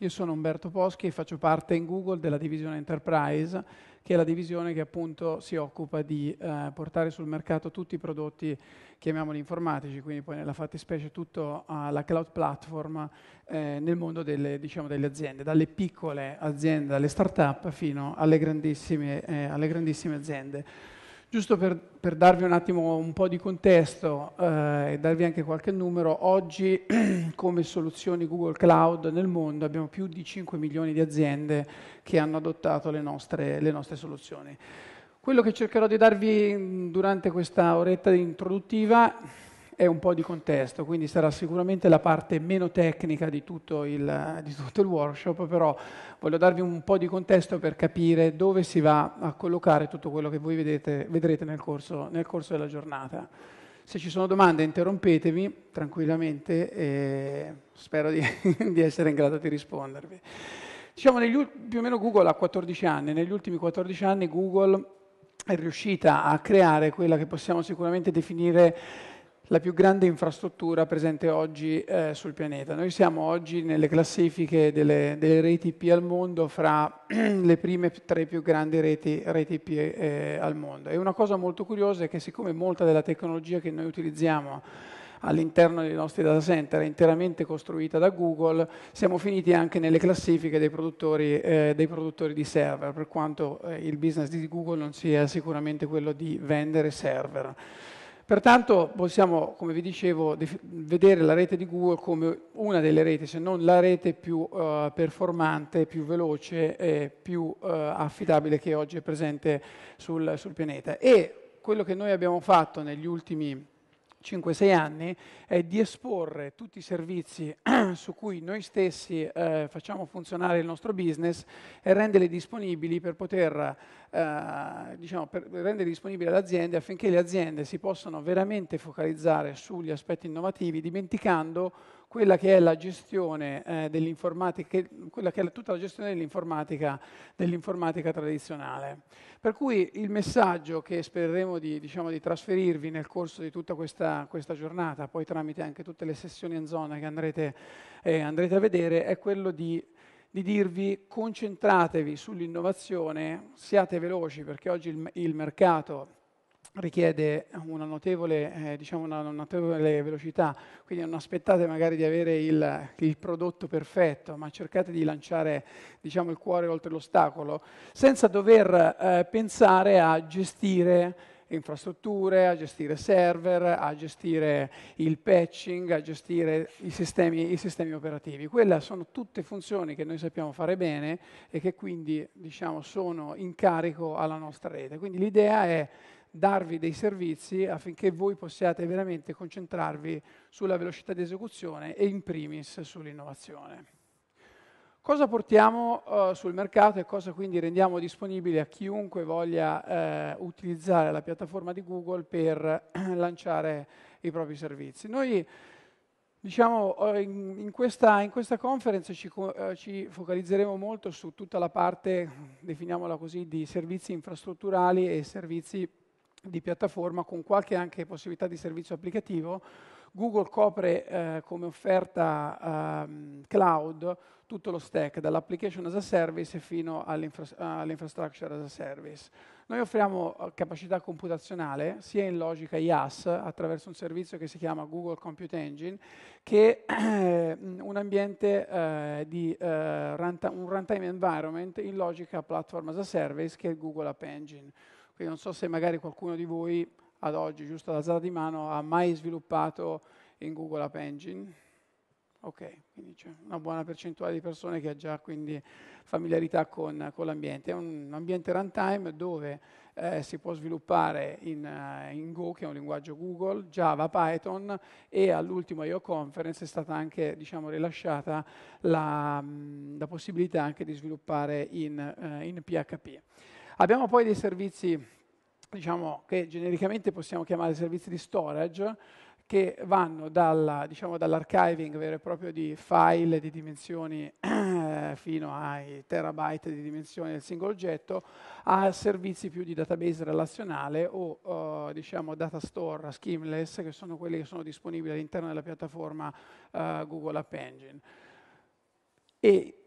Io sono Umberto Poschi e faccio parte in Google della divisione Enterprise, che è la divisione che appunto si occupa di eh, portare sul mercato tutti i prodotti, chiamiamoli informatici, quindi poi nella fattispecie tutta uh, eh, la cloud platform eh, nel mondo delle, diciamo, delle, aziende, dalle piccole aziende, dalle start-up fino alle grandissime, eh, alle grandissime aziende. Giusto per, per, darvi un attimo un po' di contesto eh, e darvi anche qualche numero, oggi come soluzioni Google Cloud nel mondo abbiamo più di 5 milioni di aziende che hanno adottato le nostre, le nostre soluzioni. Quello che cercherò di darvi mm, durante questa oretta introduttiva è un po' di contesto, quindi sarà sicuramente la parte meno tecnica di tutto, il, di tutto, il, workshop, però voglio darvi un po' di contesto per capire dove si va a collocare tutto quello che voi vedete, vedrete nel corso, nel corso, della giornata. Se ci sono domande interrompetevi tranquillamente e spero di, di essere in grado di rispondervi. Diciamo, negli, più o meno Google ha 14 anni, negli ultimi 14 anni Google è riuscita a creare quella che possiamo sicuramente definire la più grande infrastruttura presente oggi eh, sul pianeta. Noi siamo oggi nelle classifiche delle, delle reti P al mondo fra le prime tre più grandi reti, reti P eh, al mondo. E una cosa molto curiosa è che siccome molta della tecnologia che noi utilizziamo all'interno dei nostri data center è interamente costruita da Google, siamo finiti anche nelle classifiche dei produttori, eh, dei produttori di server, per quanto eh, il business di Google non sia sicuramente quello di vendere server. Pertanto possiamo, come vi dicevo, vedere la rete di Google come una delle reti, se non la rete più uh, performante, più veloce e più uh, affidabile che oggi è presente sul, sul pianeta. E quello che noi abbiamo fatto negli ultimi 5-6 anni è di esporre tutti i servizi su cui noi stessi eh, facciamo funzionare il nostro business e renderli disponibili per poter eh, diciamo, per rendere disponibili alle aziende affinché le aziende si possano veramente focalizzare sugli aspetti innovativi dimenticando quella che è la gestione eh, dell'informatica, quella che è tutta la gestione dell'informatica, dell'informatica tradizionale. Per cui il messaggio che spereremo di, diciamo, di trasferirvi nel corso di tutta questa, questa, giornata, poi tramite anche tutte le sessioni in zona che andrete, eh, andrete a vedere, è quello di di dirvi concentratevi sull'innovazione, siate veloci perché oggi il, il mercato richiede una notevole, eh, diciamo una, notevole, velocità, quindi non aspettate magari di avere il, il prodotto perfetto, ma cercate di lanciare diciamo, il cuore oltre l'ostacolo, senza dover eh, pensare a gestire infrastrutture, a gestire server, a gestire il patching, a gestire i sistemi, i sistemi, operativi. Quelle sono tutte funzioni che noi sappiamo fare bene e che quindi diciamo, sono in carico alla nostra rete. Quindi l'idea è darvi dei servizi affinché voi possiate veramente concentrarvi sulla velocità di esecuzione e in primis sull'innovazione. Cosa portiamo uh, sul mercato e cosa quindi rendiamo disponibile a chiunque voglia uh, utilizzare la piattaforma di Google per eh, lanciare i propri servizi? Noi Diciamo, in, in, questa, in, questa, conference ci, eh, ci, focalizzeremo molto su tutta la parte, definiamola così, di servizi infrastrutturali e servizi di piattaforma con qualche anche possibilità di servizio applicativo. Google copre eh, come offerta eh, cloud tutto lo stack, dall'application as a service fino all'infrastructure as a service. Noi offriamo eh, capacità computazionale sia in logica IaaS attraverso un servizio che si chiama Google Compute Engine che eh, un ambiente eh, di runtime, un runtime environment in logica platform as a service che è Google App Engine. Quindi non so se magari qualcuno di voi ad oggi, giusto all'alzata di mano, ha mai sviluppato in Google App Engine. Ok, quindi c'è una buona percentuale di persone che ha già quindi familiarità con, con l'ambiente. È un ambiente runtime dove eh, si può sviluppare in, eh, in, Go, che è un linguaggio Google, Java, Python e all'ultimo IO Conference è stata anche diciamo, rilasciata la, mm, la, possibilità anche di sviluppare in, eh, in PHP. Abbiamo poi dei servizi, diciamo, che genericamente possiamo chiamare servizi di storage, che vanno dalla, diciamo, dall'archiving vero e proprio di file di dimensioni fino ai terabyte di dimensione del singolo oggetto a servizi più di database relazionale o eh, diciamo data store schemeless che sono quelli che sono disponibili all'interno della piattaforma eh, Google App Engine. E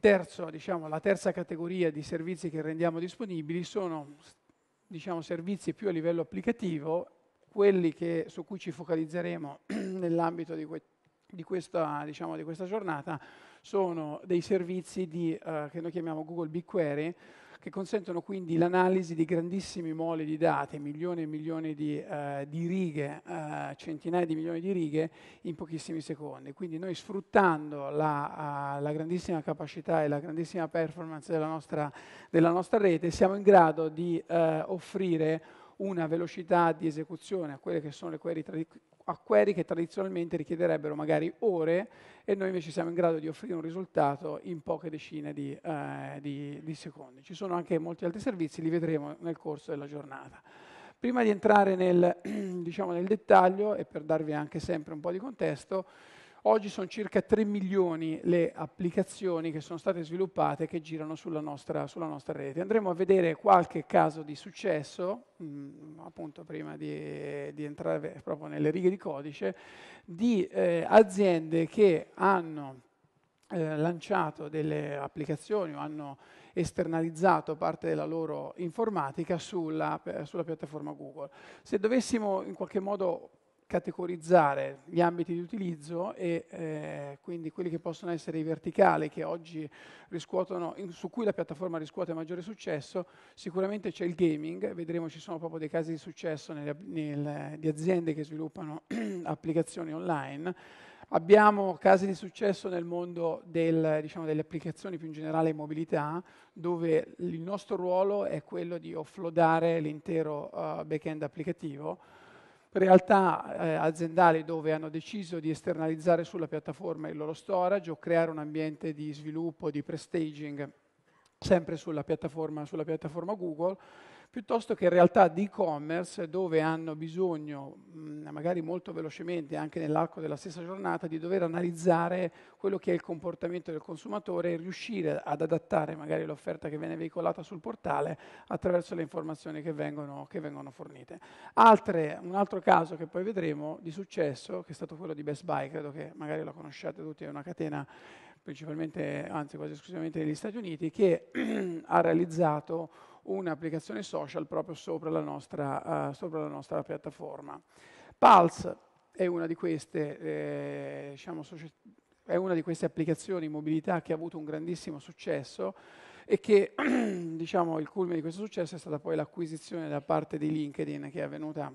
terzo, diciamo, la terza categoria di servizi che rendiamo disponibili sono diciamo, servizi più a livello applicativo, quelli che, su cui ci focalizzeremo nell'ambito di, que, di, questa, diciamo, di, questa, giornata, sono dei servizi di, eh, che noi chiamiamo Google BigQuery, che consentono quindi l'analisi di grandissimi moli di date, milioni e milioni di, eh, di righe, eh, centinaia di milioni di righe in pochissimi secondi. Quindi noi sfruttando la, uh, la grandissima capacità e la grandissima performance della nostra, della nostra rete siamo in grado di eh, offrire una velocità di esecuzione a quelle che sono le query tradizionali a query che tradizionalmente richiederebbero magari ore e noi invece siamo in grado di offrire un risultato in poche decine di, eh, di, di secondi. Ci sono anche molti altri servizi, li vedremo nel corso della giornata. Prima di entrare nel, diciamo, nel dettaglio e per darvi anche sempre un po' di contesto, Oggi sono circa 3 milioni le applicazioni che sono state sviluppate che girano sulla nostra, sulla nostra rete. Andremo a vedere qualche caso di successo, mh, mm, appunto prima di, di, entrare proprio nelle righe di codice, di eh, aziende che hanno eh, lanciato delle applicazioni o hanno esternalizzato parte della loro informatica sulla, eh, sulla, piattaforma Google. Se dovessimo in qualche modo categorizzare gli ambiti di utilizzo e eh, quindi quelli che possono essere i verticali che oggi riscuotono, in, su cui la piattaforma riscuote maggiore successo, sicuramente c'è il gaming, vedremo ci sono proprio dei casi di successo nelle, nel, di aziende che sviluppano applicazioni online. Abbiamo casi di successo nel mondo del, diciamo, delle applicazioni più in generale in mobilità, dove il nostro ruolo è quello di offloadare l'intero uh, back-end applicativo, realtà eh, aziendali dove hanno deciso di esternalizzare sulla piattaforma il loro storage o creare un ambiente di sviluppo, di prestaging sempre sulla piattaforma, sulla piattaforma Google piuttosto che realtà di e-commerce dove hanno bisogno, mm, magari molto velocemente, anche nell'arco della stessa giornata, di dover analizzare quello che è il comportamento del consumatore e riuscire ad adattare magari l'offerta che viene veicolata sul portale attraverso le informazioni che vengono, che vengono fornite. Altre, un altro caso che poi vedremo di successo, che è stato quello di Best Buy, credo che magari lo conosciate tutti, è una catena principalmente, anzi quasi esclusivamente negli Stati Uniti, che ha realizzato un'applicazione social proprio sopra la nostra, uh, sopra la nostra piattaforma. Pulse è una di queste, eh, diciamo, è una di queste applicazioni in mobilità che ha avuto un grandissimo successo e che diciamo, il culmine di questo successo è stata poi l'acquisizione da parte di LinkedIn che è avvenuta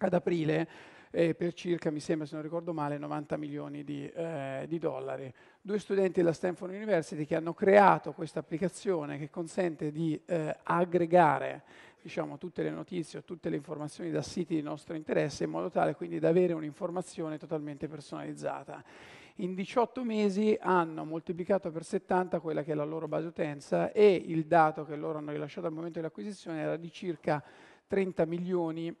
ad aprile eh, per circa, mi sembra se non ricordo male, 90 milioni di, eh, di dollari. Due studenti della Stanford University che hanno creato questa applicazione che consente di eh, aggregare diciamo, tutte le notizie o tutte le informazioni da siti di nostro interesse in modo tale quindi da avere un'informazione totalmente personalizzata. In 18 mesi hanno moltiplicato per 70 quella che è la loro base utenza e il dato che loro hanno rilasciato al momento dell'acquisizione era di circa 30 milioni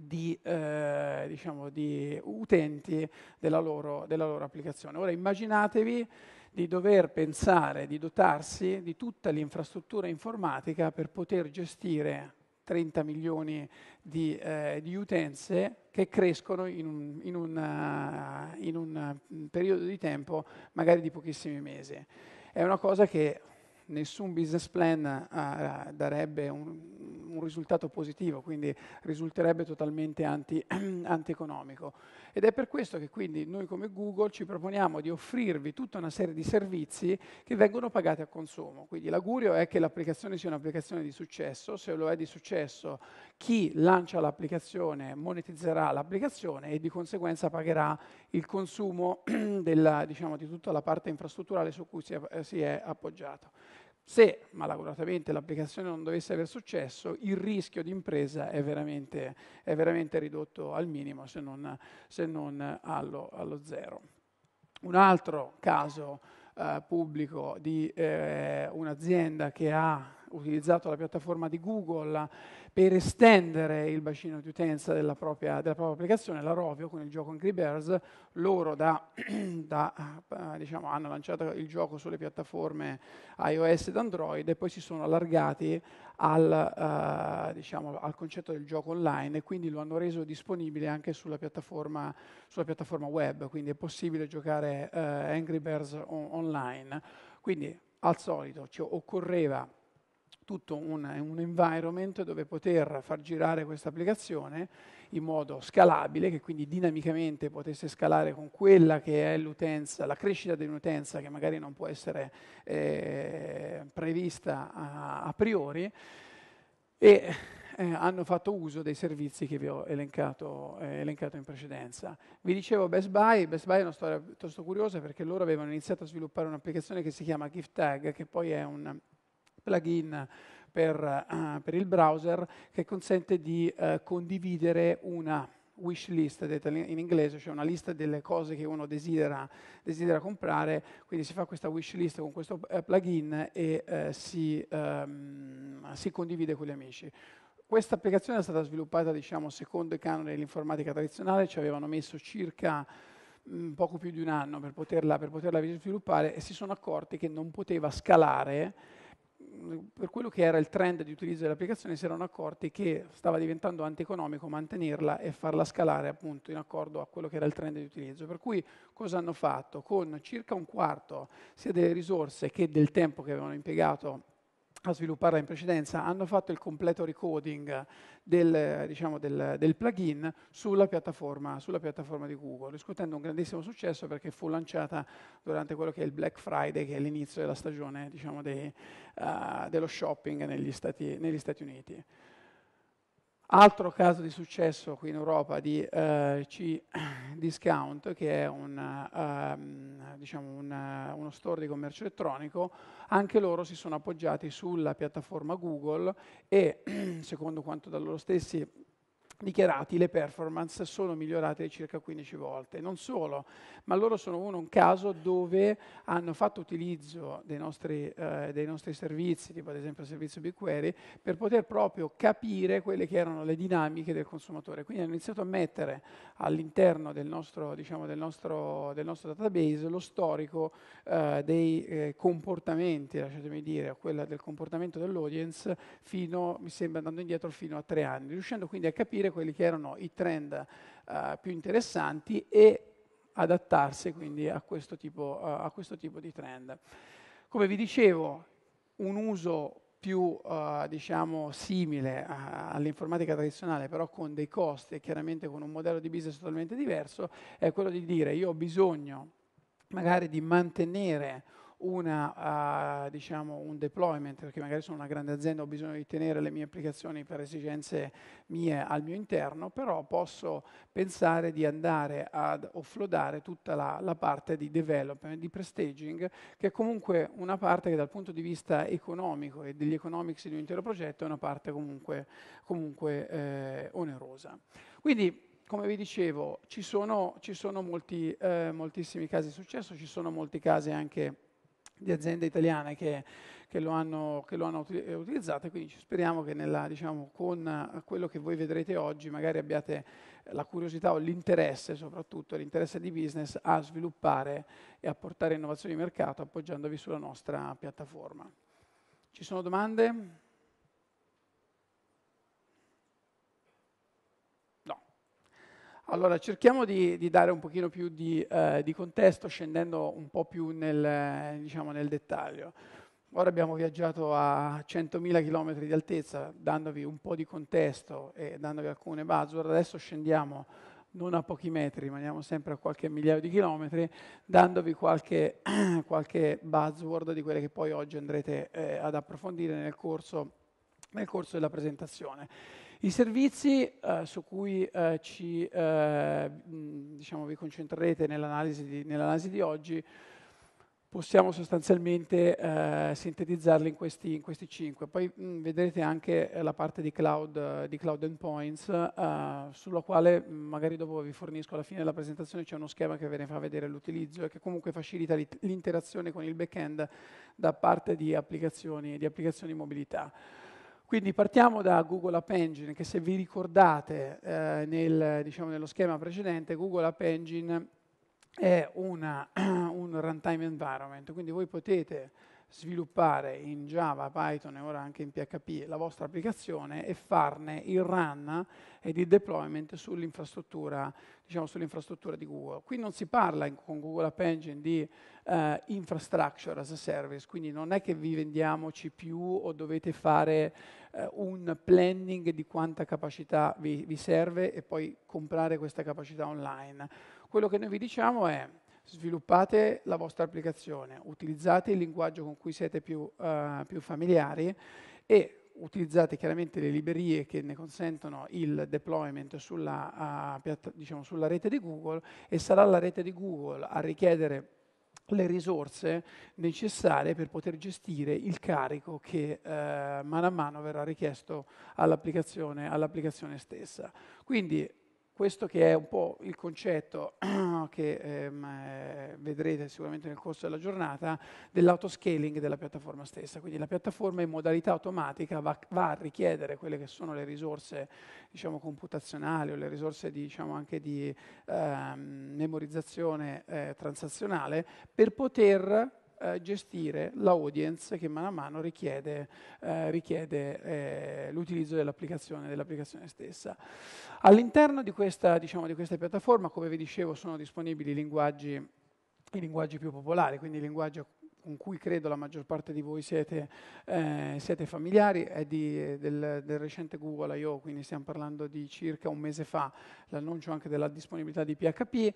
di, eh, diciamo, di utenti della loro, della loro applicazione. Ora immaginatevi di dover pensare di dotarsi di tutta l'infrastruttura informatica per poter gestire 30 milioni di, eh, di, utenze che crescono in un, in, un, uh, in un mm, periodo di tempo magari di pochissimi mesi. È una cosa che nessun business plan uh, darebbe un, un risultato positivo, quindi risulterebbe totalmente anti, anti-economico. Ed è per questo che quindi noi come Google ci proponiamo di offrirvi tutta una serie di servizi che vengono pagati a consumo. Quindi l'augurio è che l'applicazione sia un'applicazione di successo, se lo è di successo chi lancia l'applicazione monetizzerà l'applicazione e di conseguenza pagherà il consumo della, diciamo, di tutta la parte infrastrutturale su cui si è, si è appoggiato. Se malauguratamente l'applicazione non dovesse aver successo, il rischio di impresa è veramente, è veramente ridotto al minimo, se non, se non allo, allo, zero. Un altro caso eh, pubblico di eh, un'azienda che ha utilizzato la piattaforma di Google per estendere il bacino di utenza della propria, della propria applicazione, la Rovio con il gioco Angry Bears, loro da, da, eh, diciamo, hanno lanciato il gioco sulle piattaforme iOS ed Android e poi si sono allargati al, uh, diciamo, al concetto del gioco online e quindi lo hanno reso disponibile anche sulla piattaforma, sulla piattaforma web, quindi è possibile giocare uh, Angry Bears on- online. Quindi al solito ci occorreva tutto un, un, environment dove poter far girare questa applicazione in modo scalabile, che quindi dinamicamente potesse scalare con quella che è l'utenza, la crescita di un'utenza che magari non può essere eh, prevista a, a, priori. E eh, hanno fatto uso dei servizi che vi ho elencato, eh, elencato, in precedenza. Vi dicevo Best Buy, Best Buy è una storia piuttosto curiosa perché loro avevano iniziato a sviluppare un'applicazione che si chiama Gift Tag, che poi è un plugin per, uh, per il browser che consente di uh, condividere una wish list, detta in inglese, cioè una lista delle cose che uno desidera, desidera comprare, quindi si fa questa wish list con questo eh, plugin e eh, si, um, si, condivide con gli amici. Questa applicazione è stata sviluppata diciamo, secondo i canoni dell'informatica tradizionale, ci avevano messo circa mh, mm, poco più di un anno per poterla, per poterla sviluppare e si sono accorti che non poteva scalare per quello che era il trend di utilizzo dell'applicazione si erano accorti che stava diventando antieconomico mantenerla e farla scalare appunto in accordo a quello che era il trend di utilizzo. Per cui cosa hanno fatto? Con circa un quarto sia delle risorse che del tempo che avevano impiegato a svilupparla in precedenza, hanno fatto il completo recoding del, diciamo, del, del plugin sulla piattaforma, sulla piattaforma, di Google, riscuotendo un grandissimo successo perché fu lanciata durante quello che è il Black Friday, che è l'inizio della stagione diciamo, dei, uh, dello shopping negli Stati, negli Stati Uniti. Altro caso di successo qui in Europa di uh, eh, C-Discount, che è una, um, ehm, diciamo una, eh, uno store di commercio elettronico, anche loro si sono appoggiati sulla piattaforma Google e, secondo quanto da loro stessi dichiarati, le performance sono migliorate circa 15 volte. Non solo, ma loro sono uno un caso dove hanno fatto utilizzo dei nostri, eh, dei nostri servizi, tipo ad esempio il servizio BigQuery, per poter proprio capire quelle che erano le dinamiche del consumatore. Quindi hanno iniziato a mettere all'interno del nostro, diciamo, del nostro, del nostro database lo storico eh, dei eh, comportamenti, lasciatemi dire, quella del comportamento dell'audience, fino, mi sembra andando indietro, fino a tre anni, riuscendo quindi a capire capire quelli che erano i trend uh, più interessanti e adattarsi quindi a questo, tipo, uh, a questo tipo di trend. Come vi dicevo, un uso più uh, diciamo, simile a, all'informatica tradizionale, però con dei costi e chiaramente con un modello di business totalmente diverso, è quello di dire io ho bisogno magari di mantenere una, uh, diciamo, un deployment, perché magari sono una grande azienda, ho bisogno di tenere le mie applicazioni per esigenze mie al mio interno, però posso pensare di andare ad offloadare tutta la, la parte di development, di prestaging, che è comunque una parte che dal punto di vista economico e degli economics di un intero progetto è una parte comunque, comunque eh, onerosa. Quindi, come vi dicevo, ci sono, ci sono molti, eh, moltissimi casi di successo, ci sono molti casi anche di aziende italiane che, che, lo hanno, che, lo hanno, utilizzato, quindi speriamo che nella, diciamo, con eh, quello che voi vedrete oggi magari abbiate la curiosità o l'interesse, soprattutto l'interesse di business, a sviluppare e a portare innovazioni di mercato appoggiandovi sulla nostra piattaforma. Ci sono domande? Allora, cerchiamo di, di, dare un pochino più di, eh, di contesto, scendendo un po' più nel, diciamo, nel, dettaglio. Ora abbiamo viaggiato a 100.000 km di altezza, dandovi un po' di contesto e dandovi alcune buzzword. Adesso scendiamo non a pochi metri, rimaniamo sempre a qualche migliaio di chilometri, dandovi qualche, qualche buzzword di quelle che poi oggi andrete eh, ad approfondire nel corso, nel corso della presentazione. I servizi eh, su cui eh, ci, eh, diciamo, vi concentrerete nell'analisi di, nell di, oggi possiamo sostanzialmente eh, sintetizzarli in questi, in questi, cinque. Poi mh, vedrete anche eh, la parte di cloud, di cloud endpoints, eh, sulla quale magari dopo vi fornisco alla fine della presentazione c'è uno schema che ve ne fa vedere l'utilizzo e che comunque facilita l'interazione con il backend da parte di applicazioni, di applicazioni mobilità. Quindi partiamo da Google App Engine, che se vi ricordate eh, nel, diciamo, nello schema precedente, Google App Engine è una, un runtime environment, quindi voi potete sviluppare in Java, Python e ora anche in PHP la vostra applicazione e farne il run ed il deployment sull'infrastruttura, diciamo, sull'infrastruttura di Google. Qui non si parla in, con Google App Engine di eh, infrastructure as a service, quindi non è che vi vendiamo CPU o dovete fare eh, un planning di quanta capacità vi, vi serve e poi comprare questa capacità online. Quello che noi vi diciamo è sviluppate la vostra applicazione, utilizzate il linguaggio con cui siete più, uh, più familiari e utilizzate chiaramente le librerie che ne consentono il deployment sulla, uh, diciamo, sulla rete di Google e sarà la rete di Google a richiedere le risorse necessarie per poter gestire il carico che eh, mano a mano verrà richiesto all'applicazione, all stessa. Quindi questo che è un po' il concetto che ehm, eh, vedrete sicuramente nel corso della giornata, dell'autoscaling della piattaforma stessa. Quindi la piattaforma in modalità automatica va, va a richiedere quelle che sono le risorse diciamo, computazionali o le risorse diciamo, anche di ehm, memorizzazione eh, transazionale per poter eh, gestire l'audience che mano a mano richiede, eh, richiede eh, l'utilizzo dell'applicazione, dell'applicazione, stessa. All'interno di questa, diciamo, di questa piattaforma, come vi dicevo, sono disponibili i linguaggi, i linguaggi più popolari, quindi il linguaggio con cui credo la maggior parte di voi siete, eh, siete familiari, è di, del, del, recente Google I.O., quindi stiamo parlando di circa un mese fa, l'annuncio anche della disponibilità di PHP.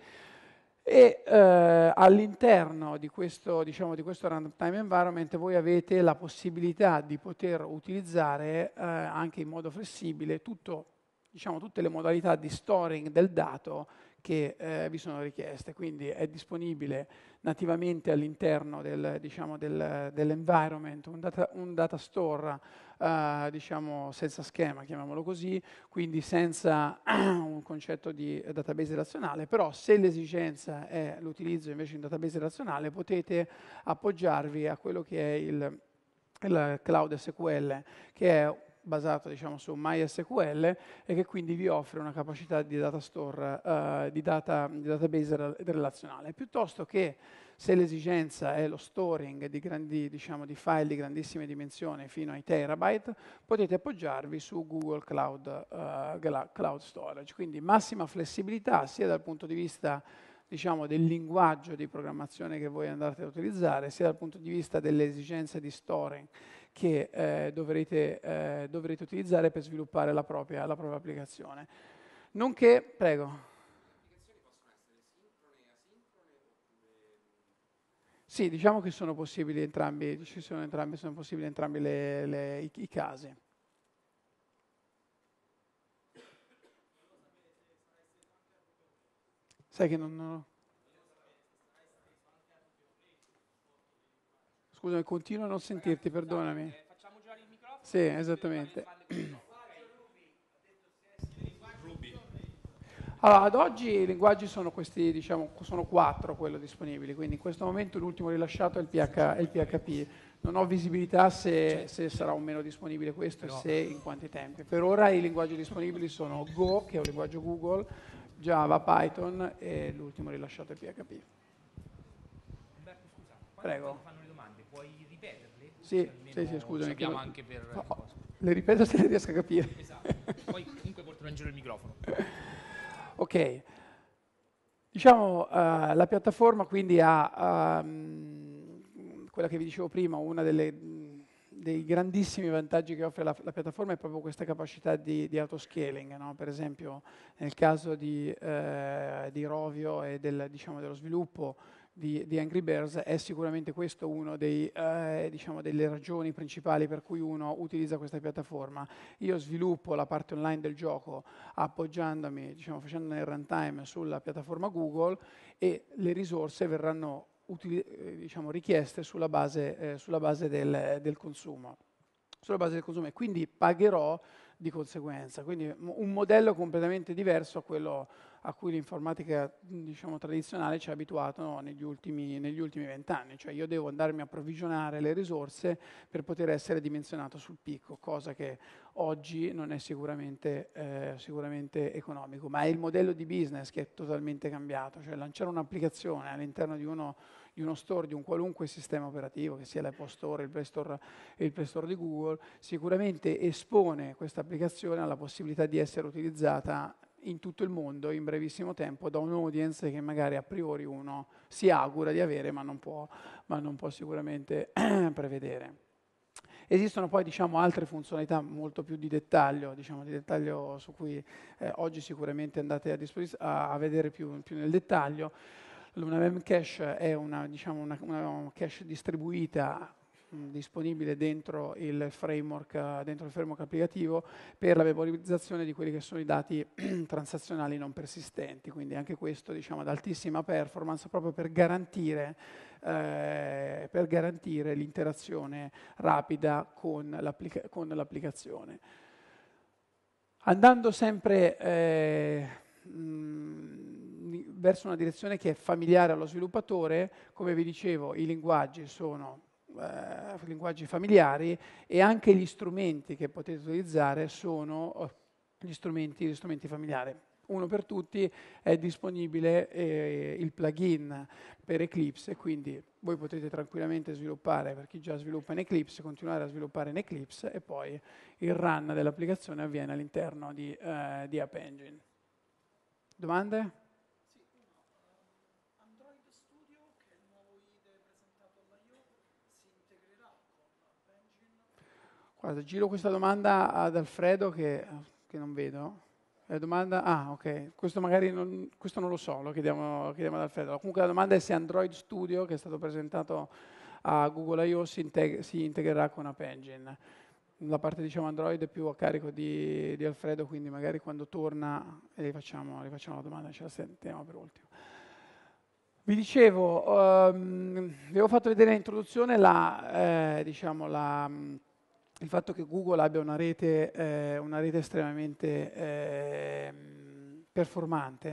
E eh, all'interno di questo, diciamo, di questo random environment voi avete la possibilità di poter utilizzare eh, anche in modo flessibile tutto, diciamo, tutte le modalità di storing del dato che eh, vi sono richieste. Quindi è disponibile nativamente all'interno del, diciamo, del, dell'environment, un data, un data store eh, diciamo, senza schema, chiamiamolo così, quindi senza un concetto di database razionale, però se l'esigenza è l'utilizzo invece di un database razionale potete appoggiarvi a quello che è il, il cloud SQL, che è basata diciamo, su MySQL e che quindi vi offre una capacità di data store, uh, di, data, di database relazionale, piuttosto che se l'esigenza è lo storing di, grandi, diciamo, di, file di grandissime dimensioni fino ai terabyte, potete appoggiarvi su Google Cloud, uh, Cloud Storage. Quindi massima flessibilità sia dal punto di vista diciamo, del linguaggio di programmazione che voi andate a utilizzare, sia dal punto di vista delle esigenze di storing che eh, dovrete, eh, dovrete, utilizzare per sviluppare la propria, la propria applicazione. Nonché, prego. Sì, diciamo che sono possibili entrambi, ci sono entrambi, sono possibili entrambi le, le, i, i casi. Sai che non, non, Scusami, continuo a non sentirti, perdonami. Facciamo girare il microfono? Sì, esattamente. Allora, ad oggi i linguaggi sono questi, diciamo, sono quattro quello disponibili, quindi in questo momento l'ultimo rilasciato è il, PH, è il PHP. Non ho visibilità se, certo. se, sarà o meno disponibile questo e se in quanti tempi. Per ora i linguaggi disponibili sono Go, che è un linguaggio Google, Java, Python e l'ultimo rilasciato è PHP. Prego. Sì, sì, sì scusami. che... anche per... No, oh, oh, le ripeto se le riesco a capire. Esatto. Poi comunque porterò in giro il microfono. ok. Diciamo, uh, la piattaforma quindi ha, um, quella che vi dicevo prima, uno dei grandissimi vantaggi che offre la, la, piattaforma è proprio questa capacità di, di autoscaling. No? Per esempio, nel caso di, uh, di Rovio e del, diciamo, dello sviluppo, di, di, Angry Birds, è sicuramente questa una eh, diciamo delle ragioni principali per cui uno utilizza questa piattaforma. Io sviluppo la parte online del gioco appoggiandomi, diciamo, facendo il runtime sulla piattaforma Google e le risorse verranno utili, eh, diciamo, richieste sulla base, eh, sulla base del, del consumo sulla base del consumo e quindi pagherò di conseguenza. Quindi un modello completamente diverso a quello a cui l'informatica diciamo, tradizionale ci ha abituato no, negli ultimi vent'anni, cioè io devo andarmi a provvigionare le risorse per poter essere dimensionato sul picco, cosa che oggi non è sicuramente, eh, sicuramente economico, ma è il modello di business che è totalmente cambiato, cioè lanciare un'applicazione all'interno di uno di uno store, di un qualunque sistema operativo, che sia l'Apple Store, il Play Store il Play Store di Google, sicuramente espone questa applicazione alla possibilità di essere utilizzata in tutto il mondo in brevissimo tempo da un'audience che magari a priori uno si augura di avere ma non può, ma non può sicuramente prevedere. Esistono poi diciamo, altre funzionalità molto più di dettaglio, diciamo, di dettaglio su cui eh, oggi sicuramente andate a, a vedere più, più, nel dettaglio. L'UnaVM Cache è una, diciamo, una, una cache distribuita disponibile dentro il, framework, eh, dentro il framework applicativo per la memorizzazione di quelli che sono i dati transazionali non persistenti, quindi anche questo diciamo, ad altissima performance proprio per garantire eh, per garantire l'interazione rapida con, l'applica- con, l'applicazione. Andando sempre eh, mh, verso una direzione che è familiare allo sviluppatore, come vi dicevo, i linguaggi sono eh, linguaggi familiari e anche gli strumenti che potete utilizzare sono oh, gli strumenti, gli strumenti familiari. Uno per tutti è disponibile eh, il plugin per Eclipse, quindi voi potete tranquillamente sviluppare, per chi già sviluppa in Eclipse, continuare a sviluppare in Eclipse e poi il run dell'applicazione avviene all'interno di, eh, di App Engine. Domande? Guarda, giro questa domanda ad Alfredo che, che non vedo. La domanda, ah ok, questo magari non, questo non lo so, lo chiediamo, lo chiediamo ad Alfredo. Comunque la domanda è se Android Studio, che è stato presentato a Google IOS, si, integ- si, integrerà con App Engine. La parte diciamo Android è più a carico di, di Alfredo, quindi magari quando torna rifacciamo, rifacciamo la domanda, ce la sentiamo per ultimo. Vi dicevo, um, vi avevo fatto vedere l'introduzione, la, eh, diciamo, la il fatto che Google abbia una rete, eh, una rete estremamente eh, performante,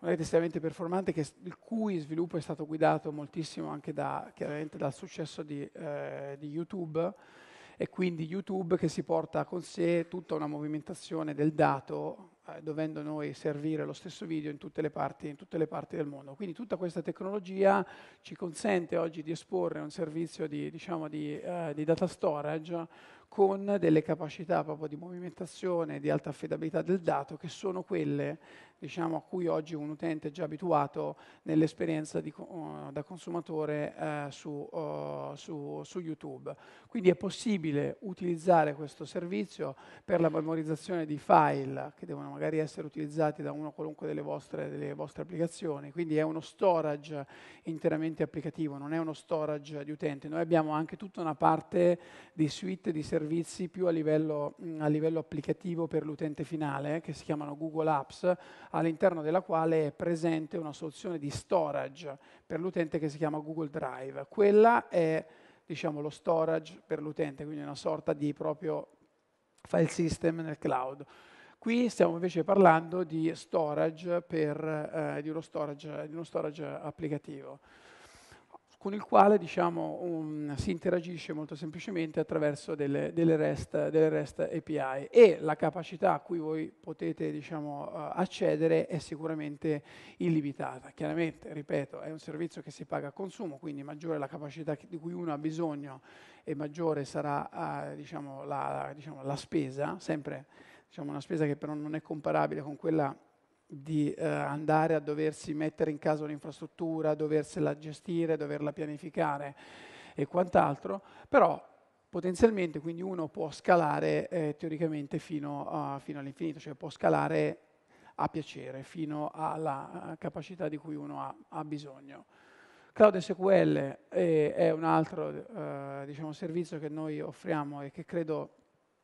una rete estremamente performante che, il cui sviluppo è stato guidato moltissimo anche da, dal successo di, eh, di YouTube e quindi YouTube che si porta con sé tutta una movimentazione del dato eh, dovendo noi servire lo stesso video in tutte, parti, in tutte, le parti del mondo. Quindi tutta questa tecnologia ci consente oggi di esporre un servizio di, diciamo, di, eh, di data storage con delle capacità proprio di movimentazione, e di alta affidabilità del dato, che sono quelle diciamo, a cui oggi un utente è già abituato nell'esperienza di, uh, da consumatore uh, su, uh, su, su, YouTube. Quindi è possibile utilizzare questo servizio per la memorizzazione di file che devono magari essere utilizzati da una o qualunque delle vostre, delle vostre applicazioni. Quindi è uno storage interamente applicativo, non è uno storage di utente. Noi abbiamo anche tutta una parte di suite di servizi più a livello, mm, a livello applicativo per l'utente finale, che si chiamano Google Apps, all'interno della quale è presente una soluzione di storage per l'utente che si chiama Google Drive. Quella è diciamo, lo storage per l'utente, quindi una sorta di proprio file system nel cloud. Qui stiamo invece parlando di storage per, eh, di, uno storage, di uno storage applicativo con il quale diciamo, um, si interagisce molto semplicemente attraverso delle, delle, REST, delle, REST, API e la capacità a cui voi potete diciamo, uh, accedere è sicuramente illimitata. Chiaramente, ripeto, è un servizio che si paga a consumo, quindi maggiore la capacità di cui uno ha bisogno e maggiore sarà uh, diciamo, la, la, diciamo, la, spesa, sempre diciamo, una spesa che però non è comparabile con quella di eh, andare a doversi mettere in casa un'infrastruttura, doversela gestire, doverla pianificare e quant'altro, però potenzialmente quindi uno può scalare eh, teoricamente fino, uh, fino all'infinito, cioè può scalare a piacere, fino alla eh, capacità di cui uno ha, ha bisogno. Cloud SQL è, è un altro eh, diciamo, servizio che noi offriamo e che credo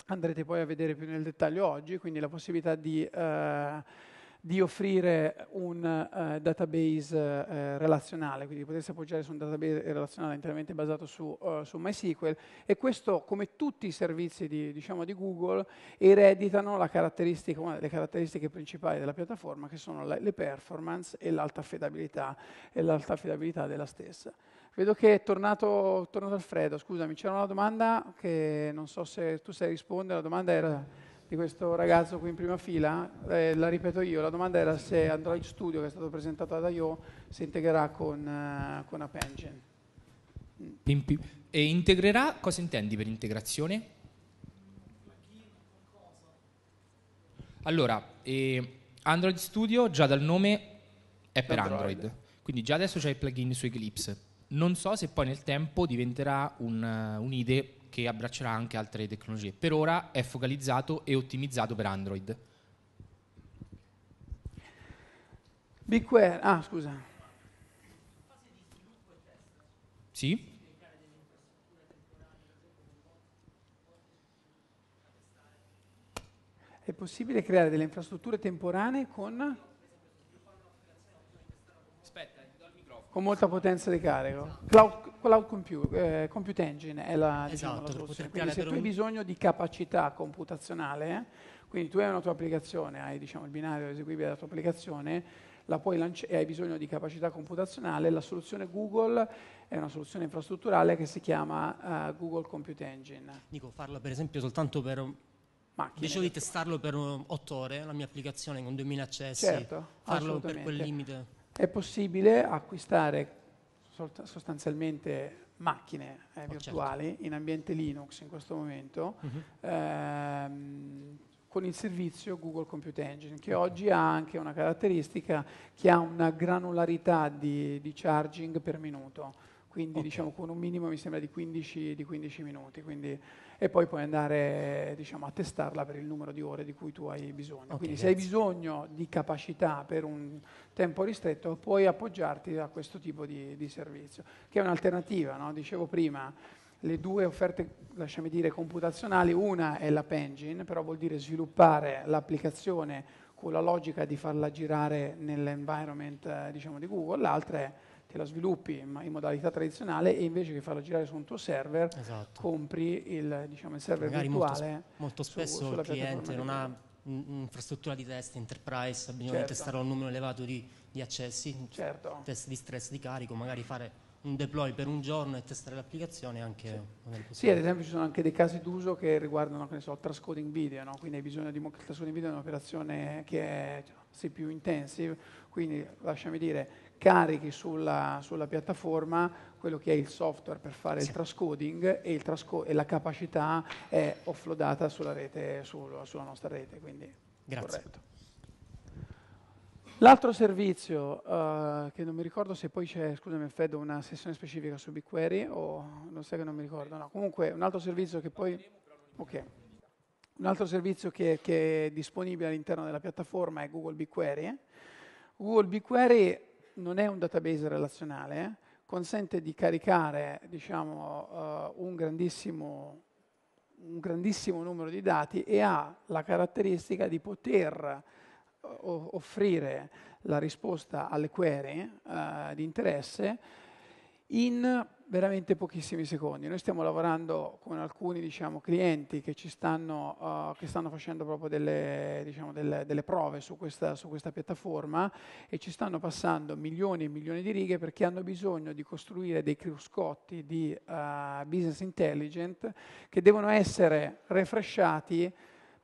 andrete poi a vedere più nel dettaglio oggi, quindi la possibilità di eh, di offrire un uh, database uh, relazionale, quindi potersi appoggiare su un database relazionale interamente basato su, uh, su MySQL e questo, come tutti i servizi di, diciamo, di Google, ereditano caratteristica, una delle caratteristiche principali della piattaforma che sono la, le performance e l'alta affidabilità, affidabilità, della stessa. Vedo che è tornato, tornato Alfredo, scusami, c'era una domanda che non so se tu sai rispondere, la domanda era di questo ragazzo qui in prima fila, eh, la ripeto io, la domanda era se Android Studio che è stato presentato ad I.O. si integrerà con, uh, con App Engine. Pimpi. E integrerà, cosa intendi per integrazione? Allora, eh, Android Studio già dal nome è per Android. Android. quindi già adesso c'è il plugin su Eclipse. Non so se poi nel tempo diventerà un, uh, un'idea che abbraccerà anche altre tecnologie. Per ora è focalizzato e ottimizzato per Android. BigQuery, ah scusa. Sì? È possibile creare delle infrastrutture temporanee con... con molta potenza di carico. Cloud, cloud compute, eh, compute, Engine è la, diciamo, esatto, la soluzione. Quindi se tu hai bisogno di capacità computazionale, eh, quindi tu hai una tua applicazione, hai diciamo, il binario eseguibile della tua applicazione, e hai bisogno di capacità computazionale, la soluzione Google è una soluzione infrastrutturale che si chiama uh, Google Compute Engine. Dico, farlo per esempio soltanto per macchine. Dicevo di testarlo per 8 ore, la mia applicazione con 2000 accessi, certo, farlo per quel limite è possibile acquistare sostanzialmente macchine eh, oh, certo. virtuali certo. in ambiente Linux in questo momento uh-huh. ehm, con il servizio Google Compute Engine, che oggi ha anche una caratteristica che ha una granularità di, di charging per minuto quindi okay. diciamo con un minimo mi sembra di 15, di 15 minuti, quindi, e poi puoi andare diciamo, a testarla per il numero di ore di cui tu hai bisogno. Okay, quindi grazie. se hai bisogno di capacità per un tempo ristretto puoi appoggiarti a questo tipo di, di servizio, che è un'alternativa, no? dicevo prima. Le due offerte, lasciami dire, computazionali, una è l'app engine, però vuol dire sviluppare l'applicazione con la logica di farla girare nell'environment eh, diciamo, di Google, l'altra è te la sviluppi in, modalità tradizionale e invece che farla girare su un tuo server, esatto. compri il, diciamo, il server Magari virtuale. Molto, molto spesso su, il cliente non ha un'infrastruttura di test enterprise, ha bisogno certo. di testare un numero elevato di, di accessi, certo. test di stress di carico, magari fare un deploy per un giorno e testare l'applicazione anche sì. sì ad esempio ci sono anche dei casi d'uso che riguardano che ne so, il transcoding video no? quindi hai bisogno di mo- il transcoding video è un'operazione che è cioè, più intensive quindi lasciami dire carichi sulla, sulla piattaforma quello che è il software per fare sì. il trascoding e, il trasco- e, la capacità è offloadata sulla, rete, sul, sulla nostra rete. Quindi Grazie. Corretto. L'altro servizio, uh, che non mi ricordo se poi c'è, scusami Fed, una sessione specifica su BigQuery o non sai che non mi ricordo, no. Comunque un altro servizio che poi... Okay. Un altro servizio che, che, è disponibile all'interno della piattaforma è Google BigQuery. Google BigQuery non è un database relazionale, eh? consente di caricare diciamo, uh, un, grandissimo, un, grandissimo, numero di dati e ha la caratteristica di poter uh, offrire la risposta alle query uh, di interesse in veramente pochissimi secondi. Noi stiamo lavorando con alcuni diciamo, clienti che, stanno, uh, che stanno, facendo proprio delle, diciamo, delle, delle prove su questa, su questa, piattaforma e ci stanno passando milioni e milioni di righe perché hanno bisogno di costruire dei cruscotti di uh, business intelligent che devono essere refresciati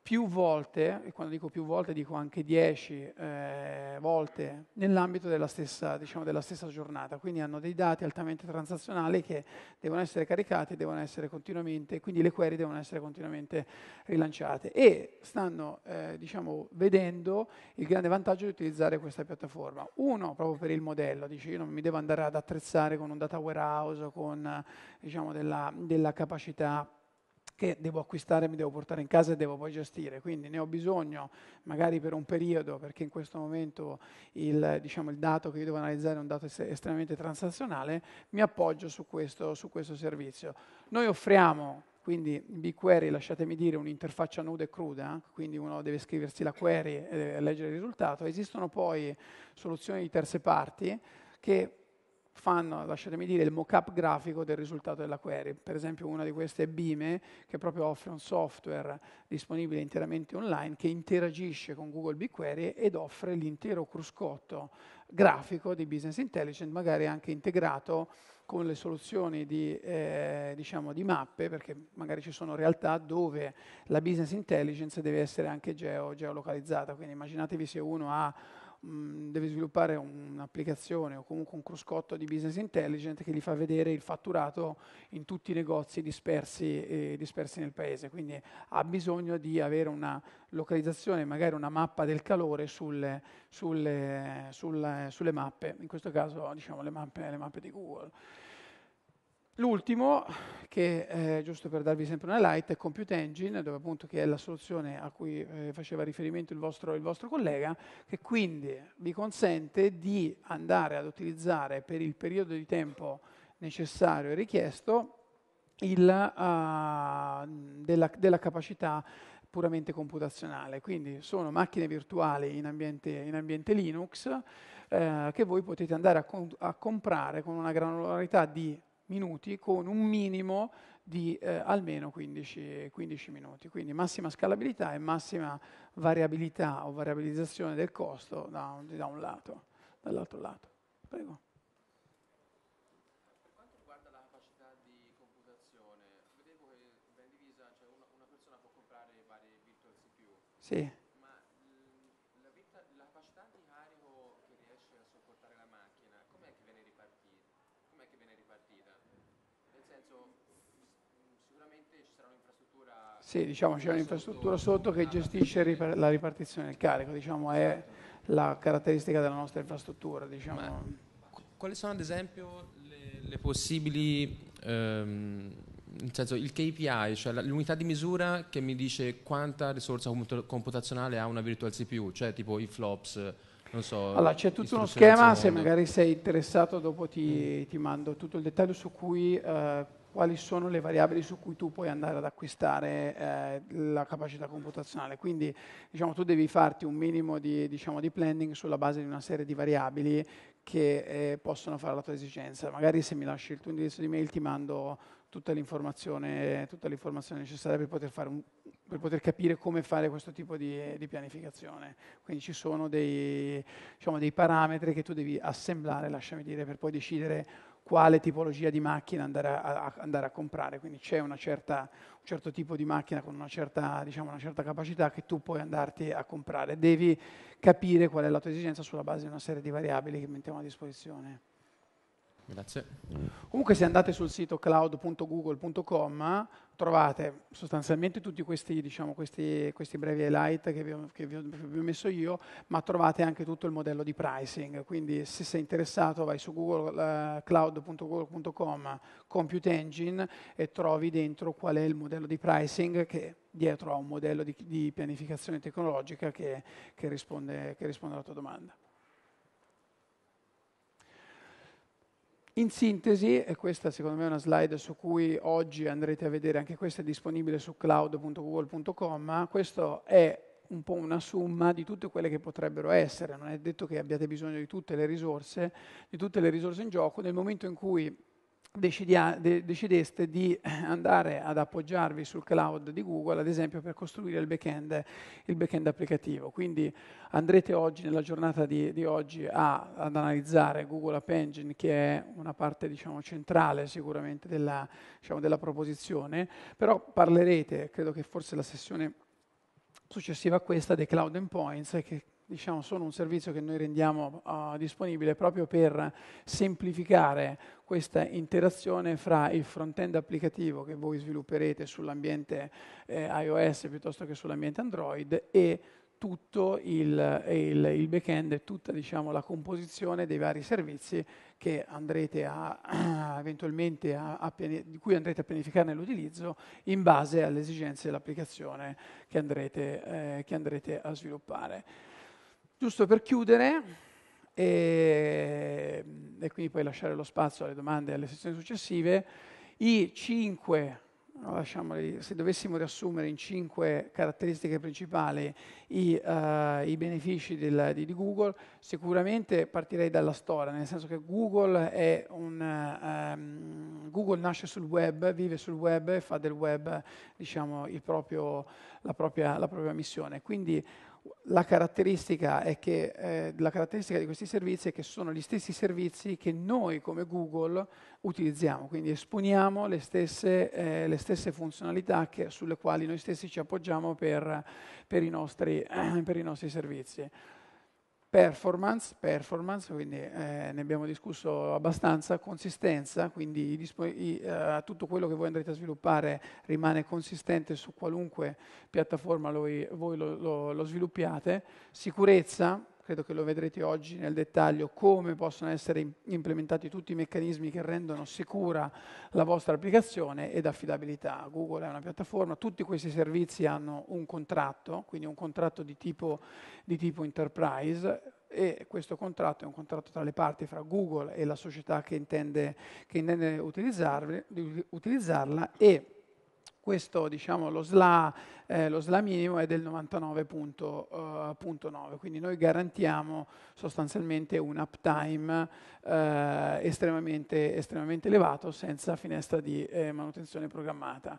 più volte, e quando dico più volte dico anche dieci eh, volte, nell'ambito della stessa, diciamo, della stessa giornata. Quindi hanno dei dati altamente transazionali che devono essere caricati, devono essere continuamente, quindi le query devono essere continuamente rilanciate. E stanno eh, diciamo, vedendo il grande vantaggio di utilizzare questa piattaforma. Uno, proprio per il modello, dice io non mi devo andare ad attrezzare con un data warehouse o con diciamo, della, della capacità che devo acquistare, mi devo portare in casa e devo poi gestire. Quindi ne ho bisogno magari per un periodo, perché in questo momento il, diciamo, il dato che io devo analizzare è un dato estremamente transazionale, mi appoggio su questo, su questo servizio. Noi offriamo quindi BigQuery, lasciatemi dire, un'interfaccia nuda e cruda, quindi uno deve scriversi la query e eh, leggere il risultato. Esistono poi soluzioni di terze parti che fanno, lasciatemi dire, il mock-up grafico del risultato della query. Per esempio una di queste è Bime, che proprio offre un software disponibile interamente online che interagisce con Google BigQuery ed offre l'intero cruscotto grafico di business intelligence, magari anche integrato con le soluzioni di, eh, diciamo di, mappe, perché magari ci sono realtà dove la business intelligence deve essere anche geo, geolocalizzata, quindi immaginatevi se uno ha deve sviluppare un'applicazione o comunque un cruscotto di business intelligence che gli fa vedere il fatturato in tutti i negozi dispersi, eh, dispersi nel paese. Quindi ha bisogno di avere una localizzazione, magari una mappa del calore sulle, sulle, eh, sulle, eh, sulle mappe, in questo caso diciamo, le mappe, le mappe di Google. L'ultimo, che è eh, giusto per darvi sempre una light, è Compute Engine, dove appunto che è la soluzione a cui eh, faceva riferimento il vostro, il vostro, collega, che quindi vi consente di andare ad utilizzare per il periodo di tempo necessario e richiesto il, uh, della, della capacità puramente computazionale, quindi sono macchine virtuali in ambiente, in ambiente Linux eh, che voi potete andare a, a, comprare con una granularità di minuti con un minimo di eh, almeno 15, 15, minuti. Quindi massima scalabilità e massima variabilità o variabilizzazione del costo da un, da un lato, dall'altro lato. Prego. Per quanto riguarda la capacità di computazione, cioè una, persona può comprare vari virtual Sì. Sì, diciamo c'è un'infrastruttura sotto che gestisce la ripartizione del carico, diciamo, è la caratteristica della nostra infrastruttura. Diciamo. quali sono ad esempio le, le possibili, ehm, nel senso il KPI, cioè l'unità di misura che mi dice quanta risorsa computazionale ha una virtual CPU, cioè tipo i flops, non So, allora, c'è tutto uno schema, se magari sei interessato dopo ti, mm. ti, mando tutto il dettaglio su cui eh, quali sono le variabili su cui tu puoi andare ad acquistare eh, la capacità computazionale. Quindi diciamo, tu devi farti un minimo di, diciamo, di, planning sulla base di una serie di variabili che eh, possono fare la tua esigenza. Magari se mi lasci il tuo indirizzo di mail ti mando tutta l'informazione, tutta l'informazione necessaria per poter, un, per poter, capire come fare questo tipo di, di pianificazione. Quindi ci sono dei, diciamo, dei parametri che tu devi assemblare, lasciami dire, per poi decidere quale tipologia di macchina andare a, a, andare a comprare, quindi c'è certa, un certo tipo di macchina con una certa, diciamo, una certa, capacità che tu puoi andarti a comprare, devi capire qual è la tua esigenza sulla base di una serie di variabili che mettiamo a disposizione. Grazie. Comunque se andate sul sito cloud.google.com trovate sostanzialmente tutti questi, diciamo, questi, questi brevi highlight che vi, ho, che vi, ho, messo io, ma trovate anche tutto il modello di pricing. Quindi se sei interessato vai su google, uh, eh, cloud.google.com Compute Engine e trovi dentro qual è il modello di pricing che dietro ha un modello di, di pianificazione tecnologica che, che, risponde, che risponde alla tua domanda. In sintesi, e questa secondo me è una slide su cui oggi andrete a vedere, anche questa è disponibile su cloud.google.com, questo è un po' una somma di tutte quelle che potrebbero essere, non è detto che abbiate bisogno di tutte le risorse, di tutte le risorse in gioco, nel momento in cui decidia, de, decideste di eh, andare ad appoggiarvi sul cloud di Google, ad esempio per costruire il backend, il back applicativo. Quindi andrete oggi, nella giornata di, di oggi, a, ad analizzare Google App Engine, che è una parte diciamo, centrale sicuramente della, diciamo, della proposizione, però parlerete, credo che forse la sessione successiva a questa, dei cloud endpoints, che diciamo, sono un servizio che noi rendiamo uh, disponibile proprio per semplificare questa interazione fra il front-end applicativo che voi svilupperete sull'ambiente eh, iOS piuttosto che sull'ambiente Android e tutto il, il, il back-end e tutta diciamo, la composizione dei vari servizi che andrete a, eventualmente a, a, di cui andrete a pianificarne l'utilizzo in base alle esigenze dell'applicazione che andrete, eh, che andrete a sviluppare. Giusto per chiudere e, ehm, e quindi poi lasciare lo spazio alle domande e alle sessioni successive, i cinque se dovessimo riassumere in cinque caratteristiche principali i, uh, i benefici del, di, di, Google, sicuramente partirei dalla storia, nel senso che Google, un, um, Google, nasce sul web, vive sul web e fa del web diciamo, proprio, la, propria, la propria missione. Quindi la caratteristica, che, eh, la caratteristica, di questi servizi è che sono gli stessi servizi che noi come Google utilizziamo, quindi esponiamo le stesse, eh, le stesse funzionalità che, sulle quali noi stessi ci appoggiamo per, per, i, nostri, per i nostri servizi. Performance, performance, quindi eh, ne abbiamo discusso abbastanza, consistenza, quindi i, eh, tutto quello che voi andrete a sviluppare rimane consistente su qualunque piattaforma lo, voi lo, lo, lo sviluppiate, sicurezza, credo che lo vedrete oggi nel dettaglio, come possono essere implementati tutti i meccanismi che rendono sicura la vostra applicazione ed affidabilità. Google è una piattaforma, tutti questi servizi hanno un contratto, quindi un contratto di tipo, di tipo enterprise, e questo contratto è un contratto tra le parti, fra Google e la società che intende, che intende utilizzarla e questo, diciamo, lo SLA, eh, lo SLA minimo è del 99.9, eh, quindi noi garantiamo sostanzialmente un uptime eh, estremamente, estremamente, elevato senza finestra di eh, manutenzione programmata.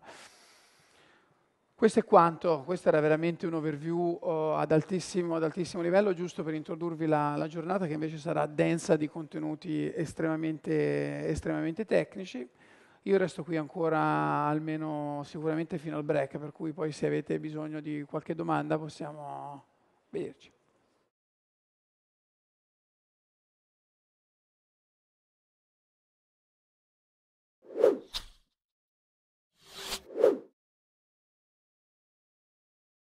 Questo è quanto, questo era veramente un overview oh, ad, altissimo, ad, altissimo, livello, giusto per introdurvi la, la, giornata che invece sarà densa di contenuti estremamente, estremamente tecnici. Io resto qui ancora almeno sicuramente fino al break, per cui poi se avete bisogno di qualche domanda possiamo vederci.